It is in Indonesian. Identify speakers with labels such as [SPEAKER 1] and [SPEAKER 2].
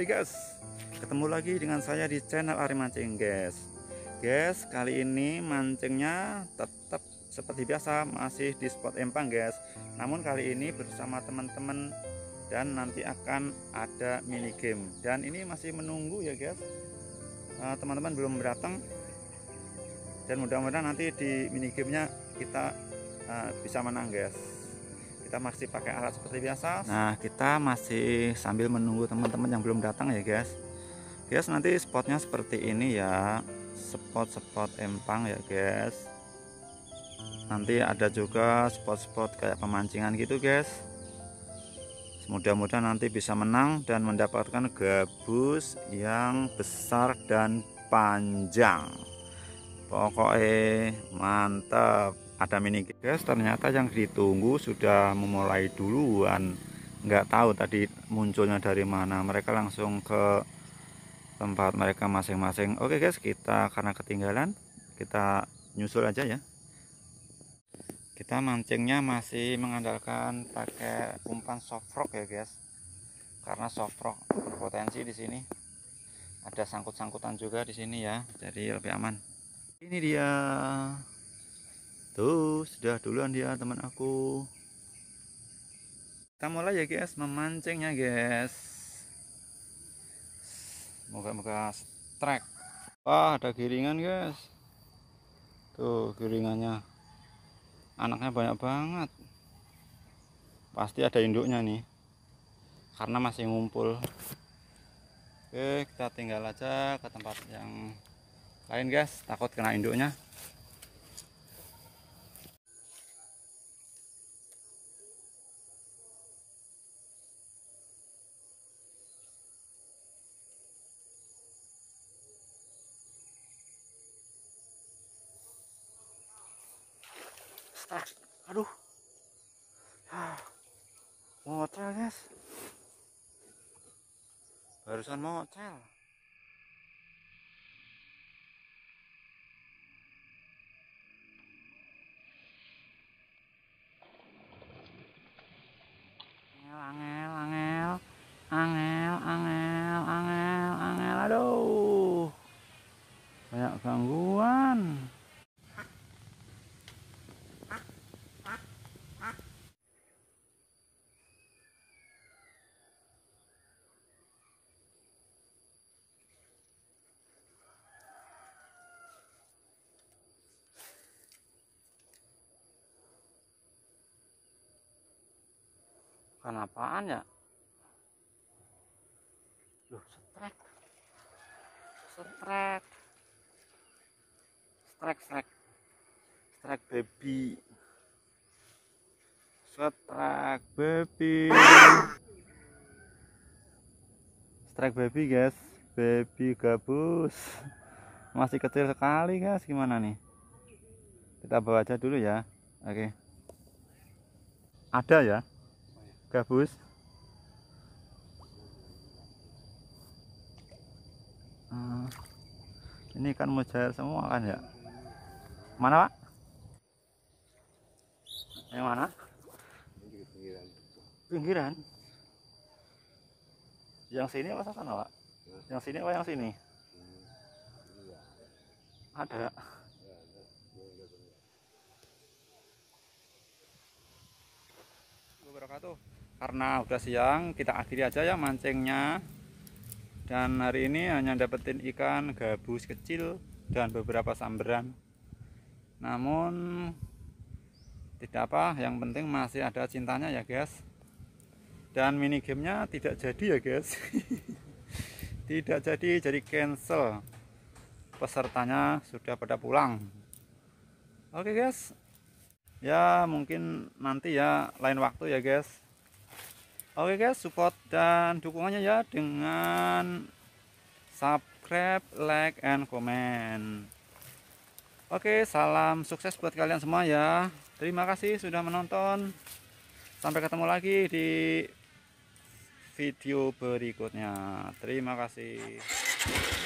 [SPEAKER 1] kembali guys Ketemu lagi dengan saya di channel Ari Mancing guys Guys kali ini mancingnya tetap seperti biasa masih di spot empang guys Namun kali ini bersama teman-teman dan nanti akan ada mini game Dan ini masih menunggu ya guys eh, Teman-teman belum datang Dan mudah-mudahan nanti di mini gamenya kita eh, bisa menang guys kita masih pakai alat seperti biasa nah kita masih sambil menunggu teman-teman yang belum datang ya guys guys nanti spotnya seperti ini ya spot-spot empang ya guys nanti ada juga spot-spot kayak pemancingan gitu guys mudah-mudahan nanti bisa menang dan mendapatkan gabus yang besar dan panjang pokoknya mantap ada mini guys, ternyata yang ditunggu sudah memulai duluan nggak tahu tadi munculnya dari mana mereka langsung ke tempat mereka masing-masing oke guys kita karena ketinggalan kita nyusul aja ya kita mancingnya masih mengandalkan pakai umpan soft rock ya guys karena soft rock berpotensi di sini ada sangkut-sangkutan juga di sini ya jadi lebih aman ini dia tuh sudah duluan dia teman aku kita mulai ya guys memancingnya guys moga-moga strike wah ada giringan guys tuh giringannya anaknya banyak banget pasti ada induknya nih karena masih ngumpul oke kita tinggal aja ke tempat yang lain guys takut kena induknya traks aduh ya, mau guys barusan mau angel angel angel angel angel angel angel aduh banyak ganggu bukan apaan ya loh strek, strek, strek strek strek baby strek baby strek baby guys baby gabus masih kecil sekali guys gimana nih kita bawa aja dulu ya oke okay. ada ya gabus hmm. ini kan mau mujair semua kan ya mana pak yang mana pinggiran yang sini apa sana pak yang sini apa yang sini ada wabarakatuh karena udah siang kita akhiri aja ya mancingnya dan hari ini hanya dapetin ikan gabus kecil dan beberapa samberan namun tidak apa yang penting masih ada cintanya ya guys dan mini gamenya tidak jadi ya guys tidak jadi jadi cancel pesertanya sudah pada pulang oke guys ya mungkin nanti ya lain waktu ya guys Oke guys, support dan dukungannya ya dengan subscribe, like, and comment. Oke, salam sukses buat kalian semua ya. Terima kasih sudah menonton. Sampai ketemu lagi di video berikutnya. Terima kasih.